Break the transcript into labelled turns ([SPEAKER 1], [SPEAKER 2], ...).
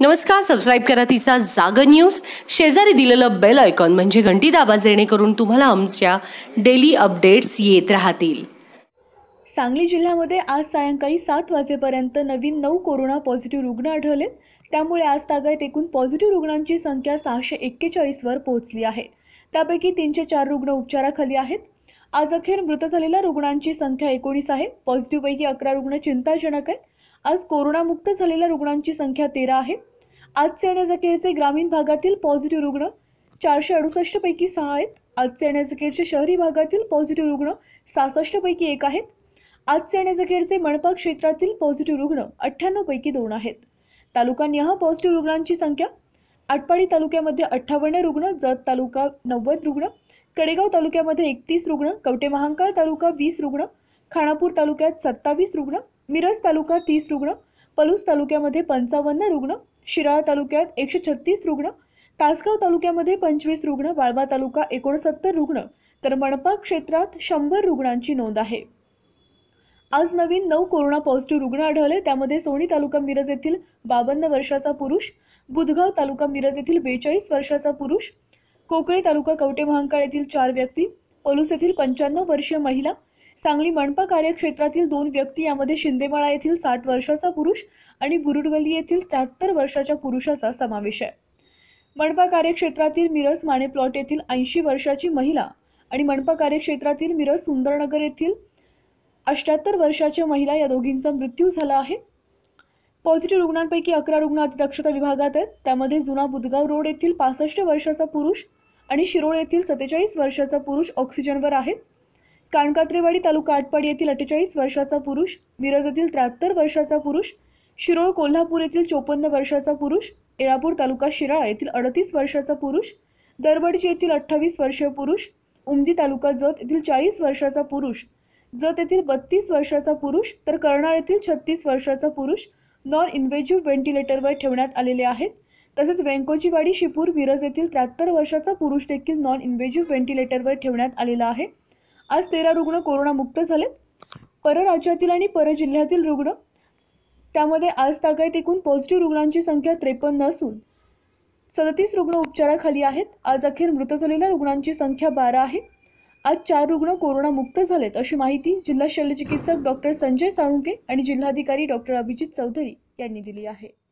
[SPEAKER 1] नमस्कार सबस्क्राईब करा तिचा जाग न्यूज शेजारी दिलेलं बेल आयकॉन म्हणजे घंटी दाबा जेणेकरून तुम्हाला आमच्या डेली अपडेट्स येत राहतील सांगली जिल्ह्यामध्ये आज सायंकाळी सात वाजेपर्यंत नवीन नऊ कोरोना पॉझिटिव्ह रुग्ण आढळले त्यामुळे आज तागायत एकूण पॉझिटिव्ह रुग्णांची संख्या सहाशे एक्केचाळीसवर पोहोचली आहे त्यापैकी तीनशे चार रुग्ण उपचाराखाली आहेत आज अखेर मृत झालेल्या रुग्णांची संख्या एकोणीस आहे पॉझिटिव्हपैकी अकरा रुग्ण चिंताजनक आहेत आज कोरोनामुक्त झालेल्या रुग्णांची संख्या तेरा आहे आजचे आणि ग्रामीण भागातील पॉझिटिव्ह रुग्ण चारशे अडुसष्ट पैकी सहा आहेत आजचे आणि शहरी भागातील पॉझिटिव्ह रुग्ण सहासष्ट पैकी एक आहेत आजचे आणि मणपा क्षेत्रातील पॉझिटिव्ह रुग्ण अठ्ठ्याण्णव पैकी दोन आहेत तालुकानिहाय पॉझिटिव्ह रुग्णांची संख्या आटपाडी तालुक्यामध्ये अठ्ठावन्न रुग्ण जत तालुका नव्वद रुग्ण कडेगाव तालुक्यामध्ये एकतीस रुग्ण कवटे महांकाळ तालुका वीस रुग्ण खानापूर तालुक्यात सत्तावीस रुग्ण मिरज तालुका तीस रुग्ण पलूस तालुक्यामध्ये पंचावन्न रुग्ण शिराळा तालुक्यात एकशे छत्तीस रुग्ण तासगाव तालुक्यामध्ये पंचवीस रुग्ण वाळवा तालुका एकोणसत्तर रुग्ण तर मणपा क्षेत्रात शंभर रुग्णांची नोंद आहे आज नवीन नऊ कोरोना पॉझिटिव्ह रुग्ण आढळले त्यामध्ये सोनी तालुका मिरज येथील बावन्न वर्षाचा पुरुष बुधगाव तालुका मिरज येथील बेचाळीस वर्षाचा पुरुष कोकळी तालुका कवटे महांकाळ येथील चार व्यक्ती पलूस येथील पंच्याण्णव वर्षीय महिला सांगली मनपा कार्यक्षेत्रातील दोन व्यक्ती यामध्ये शिंदेमाळा येथील साठ वर्षाचा पुरुष आणि बुरुडगल्ली येथील त्र्याहत्तर वर्षाच्या पुरुषाचा समावेश आहे मनपा कार्यक्षेत्रातील मिरज माने प्लॉट येथील ऐंशी वर्षाची महिला आणि मनपा कार्यक्षेत्रातील मिरज सुंदरनगर येथील अष्ट्याहत्तर वर्षाच्या महिला या दोघींचा मृत्यू झाला आहे पॉझिटिव्ह रुग्णांपैकी अकरा रुग्ण अतिदक्षता विभागात आहेत त्यामध्ये जुना बुदगाव रोड येथील पासष्ट वर्षाचा पुरुष आणि शिरोळ येथील सत्तेचाळीस वर्षाचा पुरुष ऑक्सिजनवर आहेत कानकात्रेवाडी तालुका आटपाड येथील अठ्ठेचाळीस वर्षाचा पुरुष मिरज येथील त्र्याहत्तर वर्षाचा पुरुष शिरोळ कोल्हापूर येथील चोपन्न वर्षाचा पुरुष येळापूर तालुका शिराळा येथील अडतीस वर्षाचा पुरुष दरबडजी येथील अठ्ठावीस वर्षीय पुरुष उमदी तालुका जत येथील चाळीस वर्षाचा पुरुष जत येथील बत्तीस वर्षाचा पुरुष तर कर्नाळ येथील छत्तीस वर्षाचा पुरुष नॉन इन्व्हेजिव्ह व्हेंटिलेटरवर ठेवण्यात आलेले आहेत तसेच वेंकोजीवाडी शिपूर मिरज येथील त्र्याहत्तर वर्षाचा पुरुष देखील नॉन इन्व्हेजिव्ह व्हेंटिलेटरवर ठेवण्यात आलेला आहे आज तेरा रुग्ण कोरोनामुक्त झाले परराज्यातील आणि परजिल्ह्यातील रुग्ण त्यामध्ये आज तागायत एकूण पॉझिटिव्ह रुग्णांची संख्या त्रेपन्न असून सदतीस रुग्ण उपचाराखाली आहेत आज अखेर मृत झालेल्या रुग्णांची संख्या बारा आहे आज चार रुग्ण कोरोनामुक्त झालेत अशी माहिती जिल्हा शल्यचिकित्सक डॉक्टर संजय साळुंके आणि जिल्हाधिकारी डॉक्टर अभिजित चौधरी यांनी दिली आहे